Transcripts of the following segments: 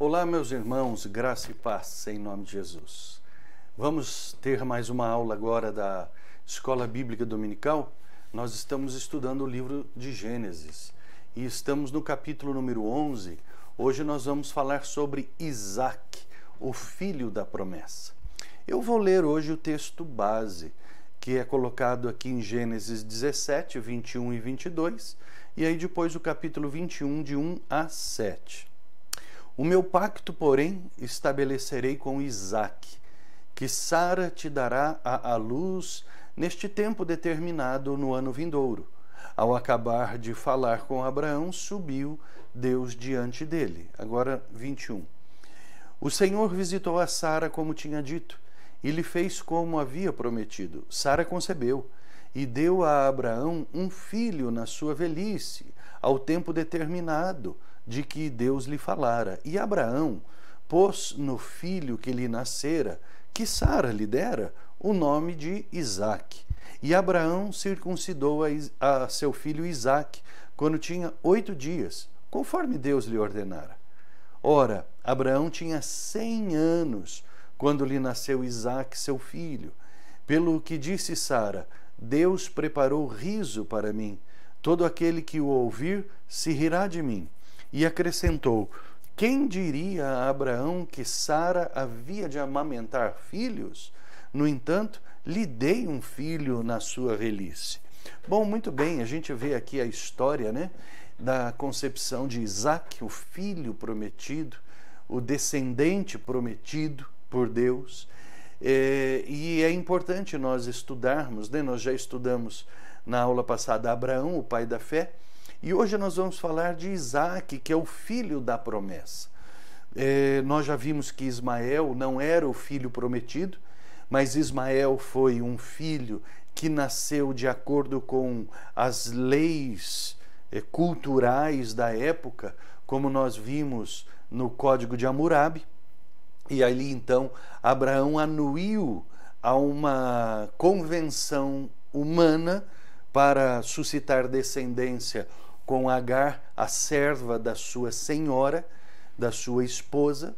Olá, meus irmãos, graça e paz em nome de Jesus. Vamos ter mais uma aula agora da Escola Bíblica Dominical. Nós estamos estudando o livro de Gênesis e estamos no capítulo número 11. Hoje nós vamos falar sobre Isaac, o filho da promessa. Eu vou ler hoje o texto base, que é colocado aqui em Gênesis 17, 21 e 22, e aí depois o capítulo 21, de 1 a 7. O meu pacto, porém, estabelecerei com Isaac, que Sara te dará à luz neste tempo determinado no ano vindouro. Ao acabar de falar com Abraão, subiu Deus diante dele. Agora 21. O Senhor visitou a Sara como tinha dito, e lhe fez como havia prometido. Sara concebeu e deu a Abraão um filho na sua velhice, ao tempo determinado, de que Deus lhe falara. E Abraão pôs no filho que lhe nascera, que Sara lhe dera, o nome de Isaque. E Abraão circuncidou a, a seu filho Isaque quando tinha oito dias, conforme Deus lhe ordenara. Ora, Abraão tinha cem anos quando lhe nasceu Isaque, seu filho. Pelo que disse Sara, Deus preparou riso para mim. Todo aquele que o ouvir se rirá de mim e acrescentou: Quem diria a Abraão que Sara havia de amamentar filhos? No entanto, lhe dei um filho na sua velhice. Bom, muito bem, a gente vê aqui a história né, da concepção de Isaac, o filho prometido, o descendente prometido por Deus. É, e é importante nós estudarmos, né? nós já estudamos na aula passada Abraão, o pai da fé, e hoje nós vamos falar de Isaac, que é o filho da promessa. É, nós já vimos que Ismael não era o filho prometido, mas Ismael foi um filho que nasceu de acordo com as leis é, culturais da época, como nós vimos no Código de Hammurabi. E ali então Abraão anuiu a uma convenção humana para suscitar descendência com Agar, a serva da sua senhora, da sua esposa.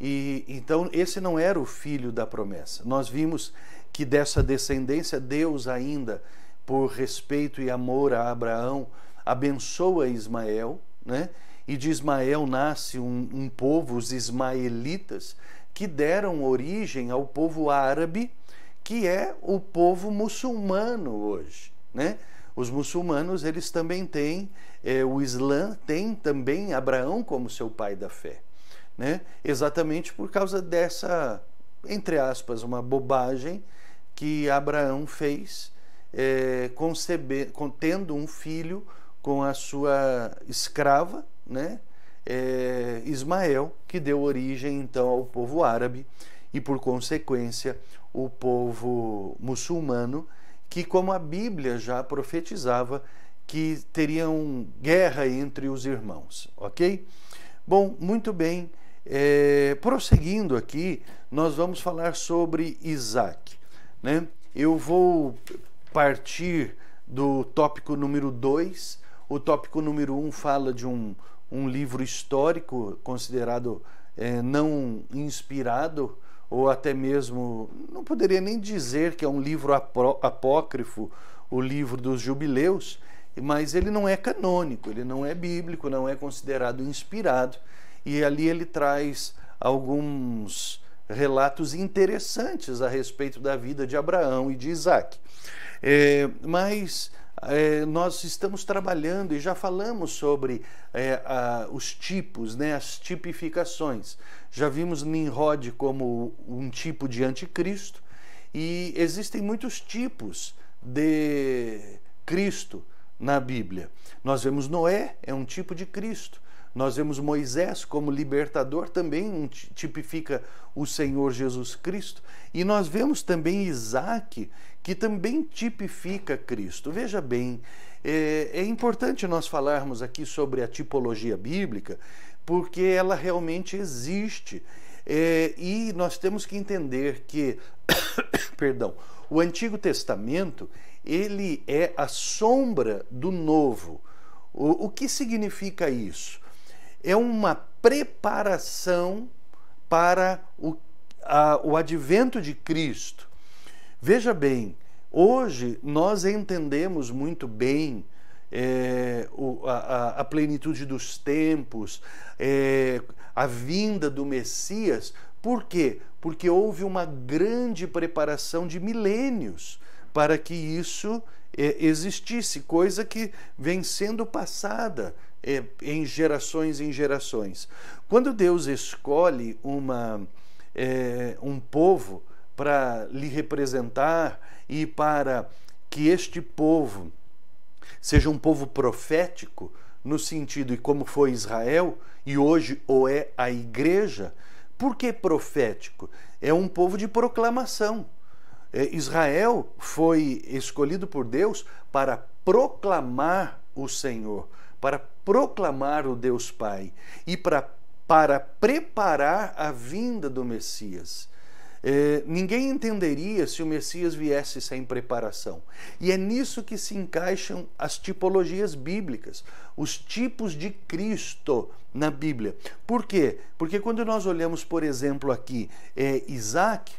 E então esse não era o filho da promessa. Nós vimos que dessa descendência Deus ainda, por respeito e amor a Abraão, abençoa Ismael, né? E de Ismael nasce um, um povo, os ismaelitas, que deram origem ao povo árabe, que é o povo muçulmano hoje, né? Os muçulmanos, eles também têm, eh, o Islã tem também Abraão como seu pai da fé, né? Exatamente por causa dessa, entre aspas, uma bobagem que Abraão fez, eh, conceber, tendo um filho com a sua escrava, né? É, Ismael, que deu origem então ao povo árabe e, por consequência, o povo muçulmano que, como a Bíblia já profetizava, que teriam guerra entre os irmãos, ok? Bom, muito bem. É, prosseguindo aqui, nós vamos falar sobre Isaac. Né? Eu vou partir do tópico número 2. O tópico número 1 um fala de um, um livro histórico considerado é, não inspirado ou até mesmo, não poderia nem dizer que é um livro apócrifo, o livro dos jubileus, mas ele não é canônico, ele não é bíblico, não é considerado inspirado. E ali ele traz alguns relatos interessantes a respeito da vida de Abraão e de Isaac. É, mas é, nós estamos trabalhando e já falamos sobre é, a, os tipos, né, as tipificações. Já vimos Nimrod como um tipo de anticristo e existem muitos tipos de Cristo na Bíblia. Nós vemos Noé, é um tipo de Cristo. Nós vemos Moisés como libertador, também tipifica o Senhor Jesus Cristo. E nós vemos também Isaac, que também tipifica Cristo. Veja bem, é, é, importante nós falarmos aqui sobre a tipologia bíblica, porque ela realmente existe. É, e nós temos que entender que, perdão, o Antigo Testamento ele é a sombra do Novo. O, o que significa isso? É uma preparação para o, a, o advento de Cristo Veja bem, hoje nós entendemos muito bem é, o, a, a, plenitude dos tempos, é, a vinda do Messias. Por quê? Porque houve uma grande preparação de milênios para que isso é, existisse, coisa que vem sendo passada é, em gerações em gerações. Quando Deus escolhe uma, é, um povo, para lhe representar e para que este povo seja um povo profético, no sentido e como foi Israel e hoje ou é a igreja. Por que profético? É um povo de proclamação. É, Israel foi escolhido por Deus para proclamar o Senhor, para proclamar o Deus Pai e para, para preparar a vinda do Messias. É, ninguém entenderia se o Messias viesse sem preparação. E é nisso que se encaixam as tipologias bíblicas, os tipos de Cristo na Bíblia. Por quê? Porque quando nós olhamos, por exemplo, aqui é, Isaac,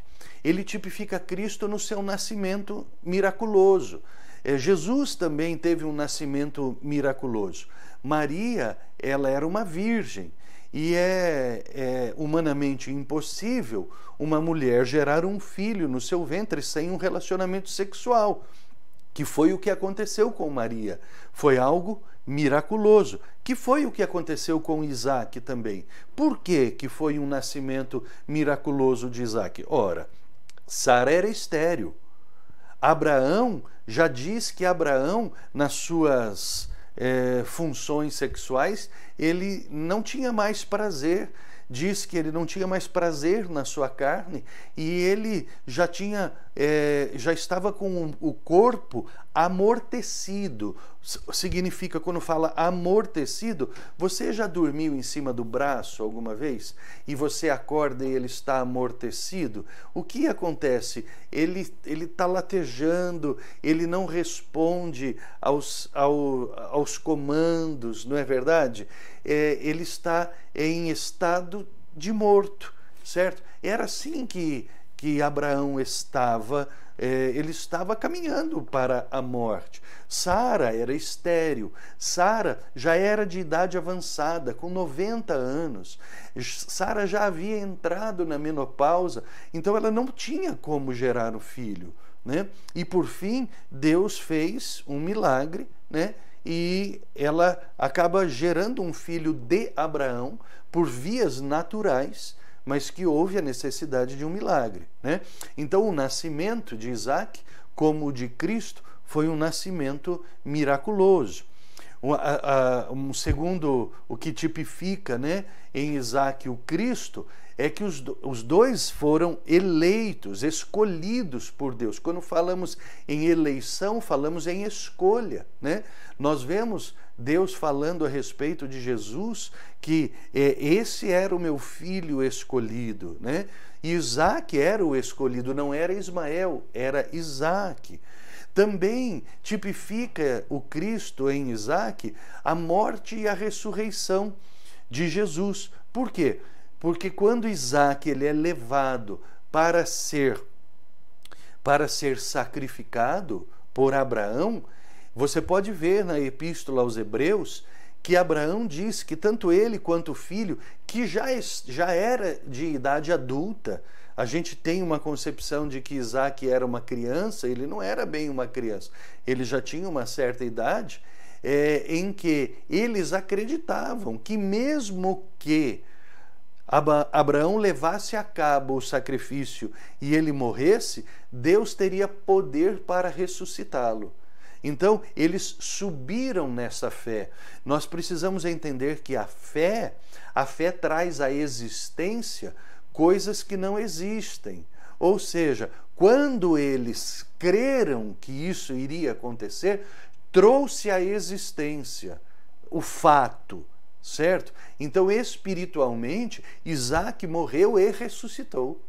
ele tipifica Cristo no seu nascimento miraculoso. É, Jesus também teve um nascimento miraculoso. Maria, ela era uma virgem. E é, é humanamente impossível uma mulher gerar um filho no seu ventre sem um relacionamento sexual, que foi o que aconteceu com Maria. Foi algo miraculoso, que foi o que aconteceu com Isaac também. Por que, que foi um nascimento miraculoso de Isaac? Ora, Sara era estéril. Abraão já diz que Abraão, nas suas eh, funções sexuais, ele não tinha mais prazer. Diz que ele não tinha mais prazer na sua carne e ele já tinha, é, já estava com o corpo amortecido, significa quando fala amortecido. Você já dormiu em cima do braço alguma vez e você acorda e ele está amortecido? O que acontece? Ele ele está latejando, ele não responde aos, ao, aos comandos, não é verdade? É, ele está em estado de morto, certo? Era assim que, que Abraão estava é, ele estava caminhando para a morte. Sara era estéril. Sara já era de idade avançada, com 90 anos. Sara já havia entrado na menopausa, então ela não tinha como gerar o um filho. Né? E por fim, Deus fez um milagre, né? e ela acaba gerando um filho de Abraão por vias naturais mas que houve a necessidade de um milagre. Né? Então, o nascimento de Isaac, como o de Cristo, foi um nascimento miraculoso. Um, segundo o que tipifica né, em Isaac o Cristo é que os, os dois foram eleitos, escolhidos por Deus. Quando falamos em eleição, falamos em escolha. Né? Nós vemos Deus falando a respeito de Jesus, que é, esse era o meu filho escolhido, né? Isaac era o escolhido, não era Ismael, era Isaac. Também tipifica o Cristo em Isaac a morte e a ressurreição de Jesus. Por quê? Porque quando Isaac ele é levado para ser para ser sacrificado por Abraão, você pode ver na Epístola aos Hebreus que Abraão diz que tanto ele quanto o filho, que já, já era de idade adulta, a gente tem uma concepção de que Isaac era uma criança, ele não era bem uma criança, ele já tinha uma certa idade, é, em que eles acreditavam que, mesmo que Abraão levasse a cabo o sacrifício e ele morresse, Deus teria poder para ressuscitá-lo. Então, eles subiram nessa fé. Nós precisamos entender que a fé, a fé traz à existência coisas que não existem. Ou seja, quando eles creram que isso iria acontecer, trouxe à existência o fato, certo? Então, espiritualmente, Isaac morreu e ressuscitou,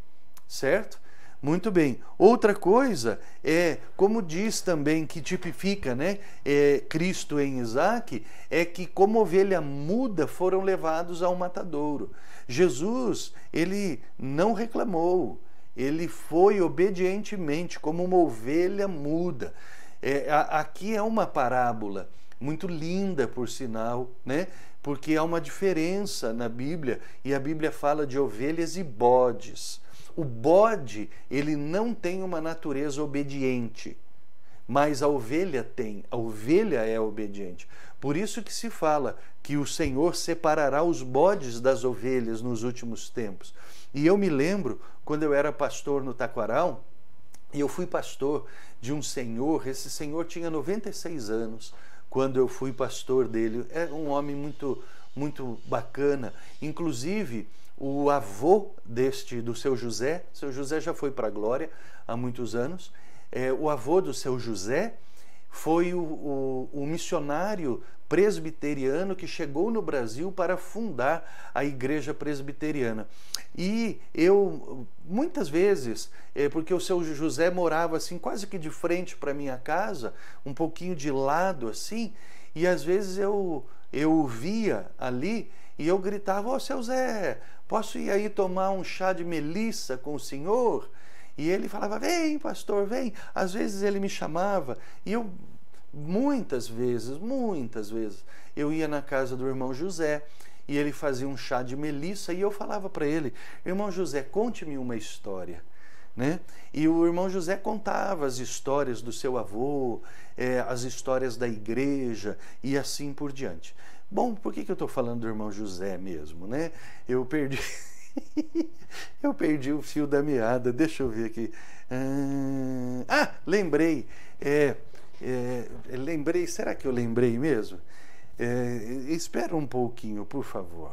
certo? Muito bem. Outra coisa é, como diz também que tipifica, né, é, Cristo em Isaac, é que como ovelha muda foram levados ao matadouro. Jesus, ele não reclamou. Ele foi obedientemente como uma ovelha muda. É, a, aqui é uma parábola muito linda, por sinal, né? Porque há uma diferença na Bíblia e a Bíblia fala de ovelhas e bodes. O bode, ele não tem uma natureza obediente, mas a ovelha tem, a ovelha é obediente. Por isso que se fala que o Senhor separará os bodes das ovelhas nos últimos tempos. E eu me lembro quando eu era pastor no Taquaral, e eu fui pastor de um senhor, esse senhor tinha 96 anos quando eu fui pastor dele. É um homem muito muito bacana. Inclusive, o avô deste do seu José, seu José já foi para a glória há muitos anos, é, o avô do seu José foi o, o, o, missionário presbiteriano que chegou no Brasil para fundar a igreja presbiteriana. E eu, muitas vezes, é, porque o seu José morava assim, quase que de frente para minha casa, um pouquinho de lado assim, e às vezes eu, eu o via ali e eu gritava: Ô oh, seu Zé, Posso ir aí tomar um chá de melissa com o senhor? E ele falava: Vem, pastor, vem. Às vezes ele me chamava e eu, muitas vezes, muitas vezes, eu ia na casa do irmão José e ele fazia um chá de melissa e eu falava para ele: Irmão José, conte-me uma história. Né? E o irmão José contava as histórias do seu avô, eh, as histórias da igreja e assim por diante. Bom, por que, que eu estou falando do irmão José mesmo, né? Eu perdi. eu perdi o fio da meada, deixa eu ver aqui. Ah, ah lembrei. É, é, é, lembrei, será que eu lembrei mesmo? É, espera um pouquinho, por favor.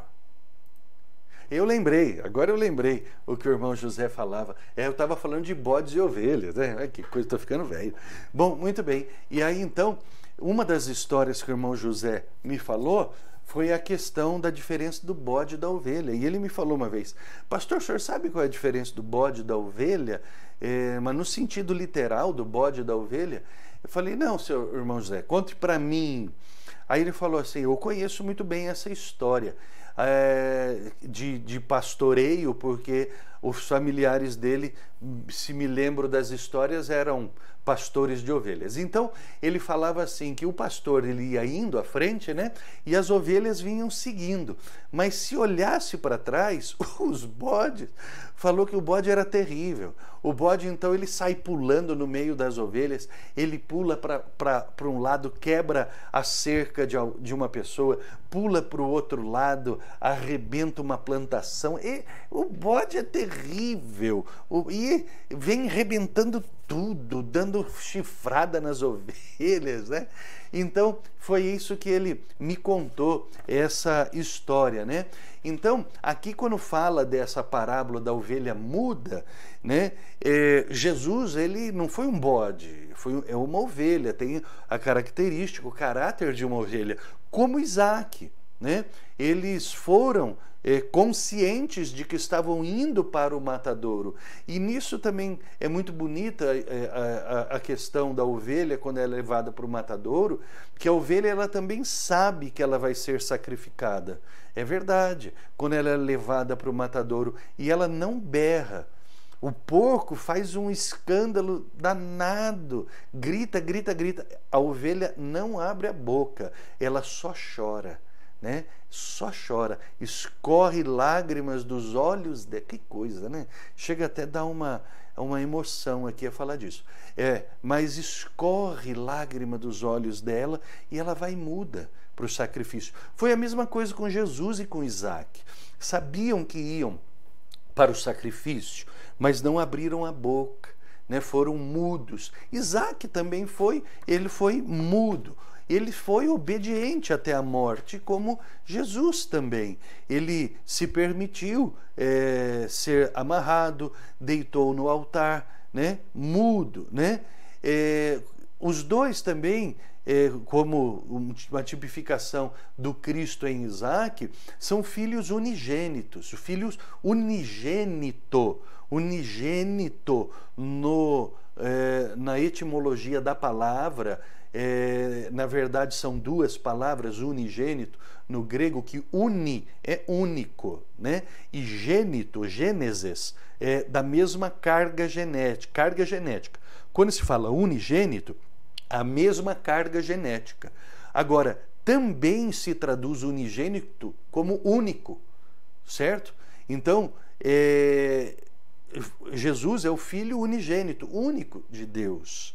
Eu lembrei, agora eu lembrei o que o irmão José falava. É, eu estava falando de bodes e ovelhas, né? Ai, que coisa, estou ficando velho. Bom, muito bem. E aí então. Uma das histórias que o irmão José me falou foi a questão da diferença do bode e da ovelha. E ele me falou uma vez, pastor, o senhor sabe qual é a diferença do bode e da ovelha? É, mas no sentido literal do bode e da ovelha? Eu falei, não, seu irmão José, conte para mim. Aí ele falou assim, eu conheço muito bem essa história é, de, de pastoreio, porque os familiares dele, se me lembro das histórias, eram pastores de ovelhas. Então, ele falava assim que o pastor ele ia indo à frente, né? E as ovelhas vinham seguindo. Mas se olhasse para trás, os bodes, falou que o bode era terrível. O bode então ele sai pulando no meio das ovelhas, ele pula para um lado, quebra a cerca de, de uma pessoa, pula para o outro lado, arrebenta uma plantação. E, o bode é terrível. O, e vem arrebentando tudo, dando chifrada nas ovelhas, né? Então, foi isso que ele me contou essa história, né? Então, aqui quando fala dessa parábola da ovelha muda, né? É, Jesus, ele não foi um bode, foi, é uma ovelha, tem a característica, o caráter de uma ovelha, como Isaac né? Eles foram é, conscientes de que estavam indo para o matadouro. E nisso também é muito bonita eh, a, a, a questão da ovelha quando ela é levada para o matadouro, que a ovelha ela também sabe que ela vai ser sacrificada. É verdade. Quando ela é levada para o matadouro e ela não berra. O porco faz um escândalo danado, grita, grita, grita. A ovelha não abre a boca, ela só chora né? Só chora, escorre lágrimas dos olhos dela. Que coisa, né? Chega até a dar uma, uma emoção aqui a falar disso. É, mas escorre lágrima dos olhos dela e ela vai muda para o sacrifício. Foi a mesma coisa com Jesus e com Isaac. Sabiam que iam para o sacrifício, mas não abriram a boca. Né, foram mudos. Isaac também foi, ele foi mudo ele foi obediente até a morte, como Jesus também. Ele se permitiu é, ser amarrado, deitou no altar, né? mudo. Né? É, os dois também, é, como uma tipificação do Cristo em Isaac, são filhos unigênitos, filhos unigênito, unigênito no, é, na etimologia da palavra é, na verdade, são duas palavras, unigênito, no grego, que uni é único, né? E gênito, gênesis, é da mesma carga genética. Carga genética. Quando se fala unigênito, a mesma carga genética. Agora, também se traduz unigênito como único, certo? Então, é, Jesus é o Filho unigênito, único de Deus.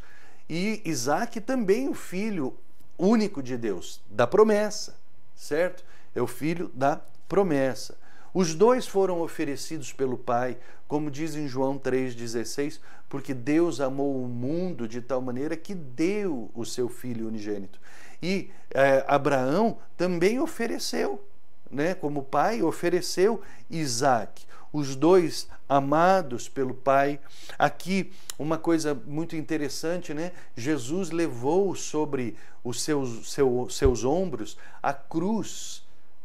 E Isaac também o filho único de Deus, da promessa, certo? É o filho da promessa. Os dois foram oferecidos pelo Pai, como diz em João 3,16, porque Deus amou o mundo de tal maneira que deu o seu filho unigênito. E é, Abraão também ofereceu, né, como pai, ofereceu Isaac os dois amados pelo Pai. Aqui uma coisa muito interessante, né? Jesus levou sobre os seus, seu, seus ombros a cruz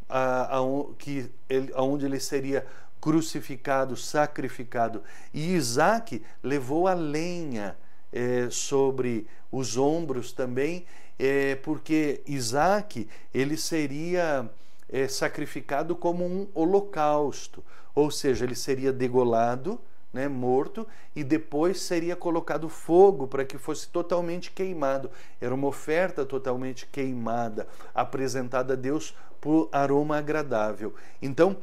a, a, que ele, ele seria crucificado, sacrificado. E Isaac levou a lenha é, sobre os ombros também, é, porque Isaac ele seria é, sacrificado como um holocausto, ou seja, ele seria degolado, né, morto, e depois seria colocado fogo para que fosse totalmente queimado. Era uma oferta totalmente queimada, apresentada a Deus por aroma agradável. Então,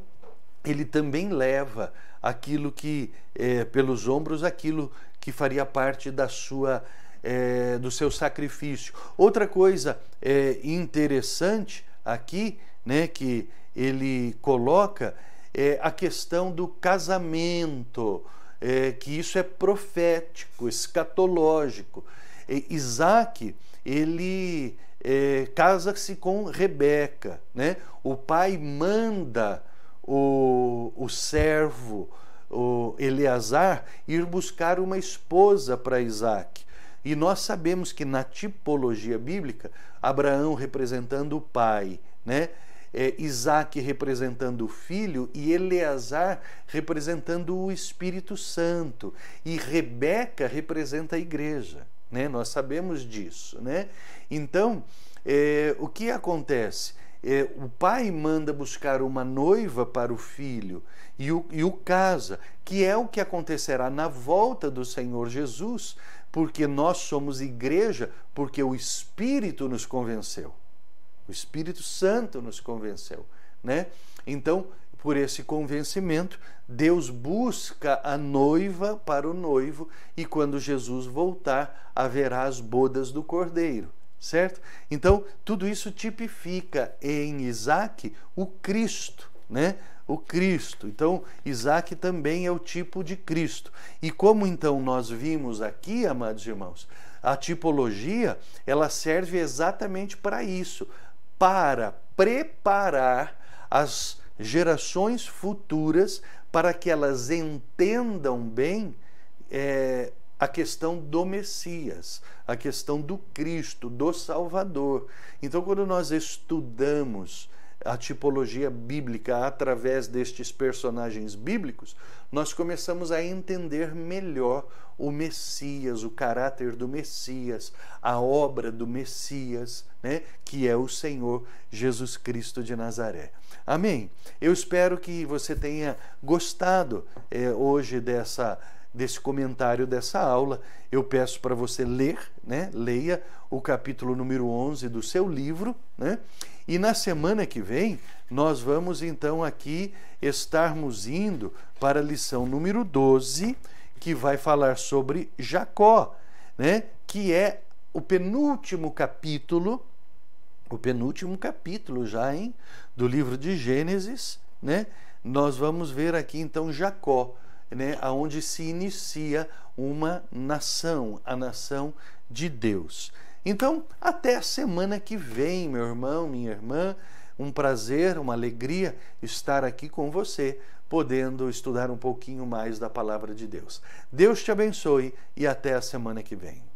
ele também leva aquilo que, é, pelos ombros, aquilo que faria parte da sua. É, do seu sacrifício. Outra coisa é, interessante aqui né, que ele coloca é a questão do casamento, é, que isso é profético, escatológico. É, Isaac, ele é, casa-se com Rebeca, né? o pai manda o, o servo, o Eleazar, ir buscar uma esposa para Isaac. E nós sabemos que na tipologia bíblica, Abraão representando o pai, né? é, Isaac representando o filho e Eleazar representando o Espírito Santo. E Rebeca representa a igreja. Né? Nós sabemos disso. Né? Então, é, o que acontece? É, o pai manda buscar uma noiva para o filho e o, e o casa, que é o que acontecerá na volta do Senhor Jesus, porque nós somos igreja, porque o Espírito nos convenceu. O Espírito Santo nos convenceu, né? Então, por esse convencimento, Deus busca a noiva para o noivo e quando Jesus voltar, haverá as bodas do cordeiro, certo? Então, tudo isso tipifica em Isaac o Cristo, né? o Cristo. Então, Isaac também é o tipo de Cristo. E como então nós vimos aqui, amados irmãos, a tipologia, ela serve exatamente para isso, para preparar as gerações futuras para que elas entendam bem é, a questão do Messias, a questão do Cristo, do Salvador. Então, quando nós estudamos a tipologia bíblica através destes personagens bíblicos, nós começamos a entender melhor o Messias, o caráter do Messias, a obra do Messias, né, que é o Senhor Jesus Cristo de Nazaré. Amém? Eu espero que você tenha gostado é, hoje dessa desse comentário dessa aula. Eu peço para você ler, né? Leia o capítulo número 11 do seu livro, né? E na semana que vem, nós vamos então aqui estarmos indo para a lição número 12, que vai falar sobre Jacó, né? que é o penúltimo capítulo, o penúltimo capítulo já, hein? Do livro de Gênesis, né? Nós vamos ver aqui então Jacó, né? Aonde se inicia uma nação, a nação de Deus. Então, até a semana que vem, meu irmão, minha irmã. Um prazer, uma alegria estar aqui com você, podendo estudar um pouquinho mais da palavra de Deus. Deus te abençoe e até a semana que vem.